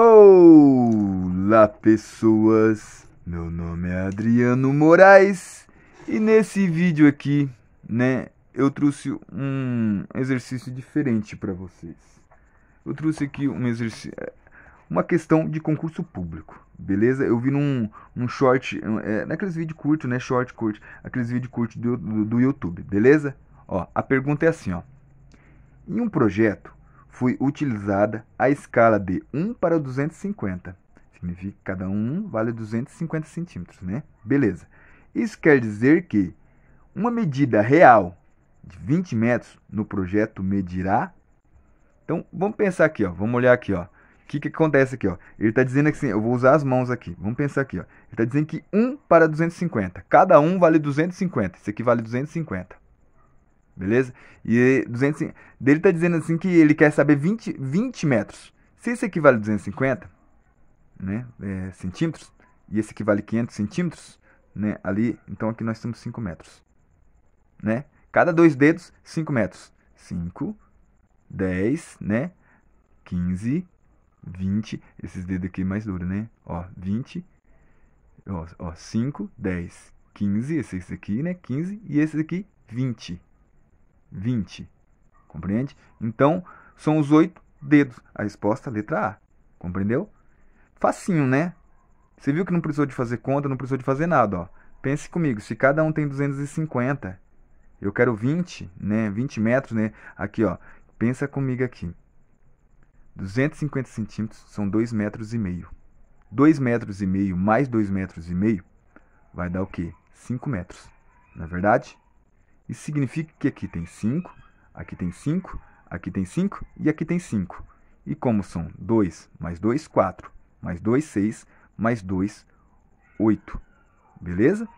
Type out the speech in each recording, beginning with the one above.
Olá, pessoas! Meu nome é Adriano Moraes e nesse vídeo aqui, né, eu trouxe um exercício diferente para vocês. Eu trouxe aqui um exercício, é, uma questão de concurso público, beleza? Eu vi num, short, é, naqueles vídeos curtos, né, short curto, aqueles vídeos curtos do, do, do YouTube, beleza? Ó, a pergunta é assim, ó. Em um projeto, foi utilizada a escala de 1 para 250. Significa que cada um vale 250 centímetros, né? Beleza. Isso quer dizer que uma medida real de 20 metros no projeto medirá. Então, vamos pensar aqui, ó. Vamos olhar aqui, ó. O que, que acontece aqui, ó? Ele está dizendo assim, eu vou usar as mãos aqui. Vamos pensar aqui, ó. Ele está dizendo que 1 para 250. Cada um vale 250. Isso aqui vale 250 beleza? E 250, dele tá dizendo assim que ele quer saber 20, 20 metros. Se esse equivale a 250 né, é, centímetros, e esse equivale a 500 centímetros, né, ali, então aqui nós temos 5 metros. Né? Cada dois dedos, 5 metros. 5, 10, né? 15, 20. Esses dedos aqui é mais duros, né? Ó, 20, ó, ó 5, 10, 15, esses aqui, né? 15 e esses aqui, 20. 20. Compreende? Então, são os oito dedos. A resposta, letra A. Compreendeu? Facinho, né? Você viu que não precisou de fazer conta, não precisou de fazer nada. Ó. Pense comigo, se cada um tem 250, eu quero 20, né? 20 metros, né? Aqui, ó. Pensa comigo aqui. 250 centímetros são 2,5 metros e 2 metros e meio mais 2 metros e meio vai dar o quê? 5 metros. Não é verdade? e significa que aqui tem 5, aqui tem 5, aqui tem 5 e aqui tem 5. E como são 2 mais 2, 4, mais 2, 6, mais 2, 8. Beleza?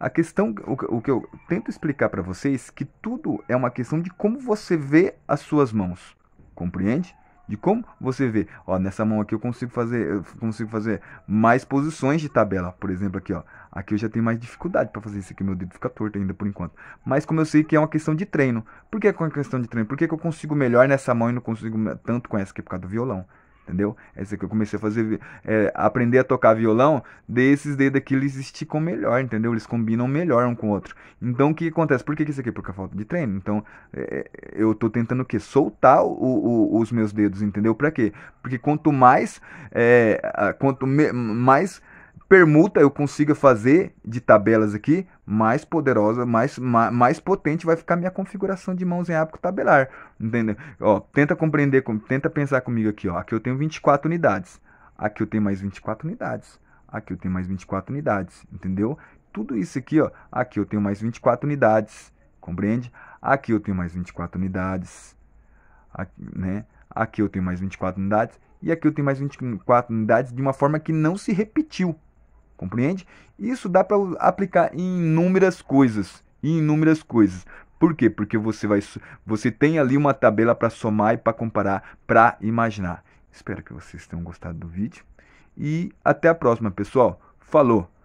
A questão, o, que eu tento explicar para vocês, é que tudo é uma questão de como você vê as suas mãos. Compreende? De como você vê, ó, nessa mão aqui eu consigo fazer, eu consigo fazer mais posições de tabela, por exemplo, aqui, ó. Aqui eu já tenho mais dificuldade para fazer isso aqui, meu dedo fica torto ainda por enquanto. Mas como eu sei que é uma questão de treino. Por que é uma questão de treino? Por que, que eu consigo melhor nessa mão e não consigo tanto com essa aqui por causa do violão? entendeu? Essa que eu comecei a fazer, é, aprender a tocar violão, desses dedos aqui eles esticam melhor, entendeu? Eles combinam melhor um com o outro. Então o que acontece? Por que, que isso aqui? Porque a falta de treino. Então é, é, eu tô tentando o quê? Soltar o, o, os meus dedos, entendeu? Pra quê? Porque quanto mais, é, quanto me, mais permuta eu consiga fazer de tabelas aqui, mais poderosa, mais, ma, mais potente vai ficar minha configuração de mãos em ápico tabelar. Entendeu? Ó, tenta compreender, com, tenta pensar comigo aqui. Ó. Aqui eu tenho 24 unidades. Aqui eu tenho mais 24 unidades. Aqui eu tenho mais 24 unidades. Entendeu? Tudo isso aqui, ó. Aqui eu tenho mais 24 unidades. Compreende? Aqui eu tenho mais 24 unidades. Aqui, né? aqui eu tenho mais 24 unidades. E aqui eu tenho mais 24 unidades de uma forma que não se repetiu compreende? Isso dá para aplicar em inúmeras coisas, em inúmeras coisas. Por quê? Porque você vai você tem ali uma tabela para somar e para comparar, para imaginar. Espero que vocês tenham gostado do vídeo e até a próxima, pessoal. Falou.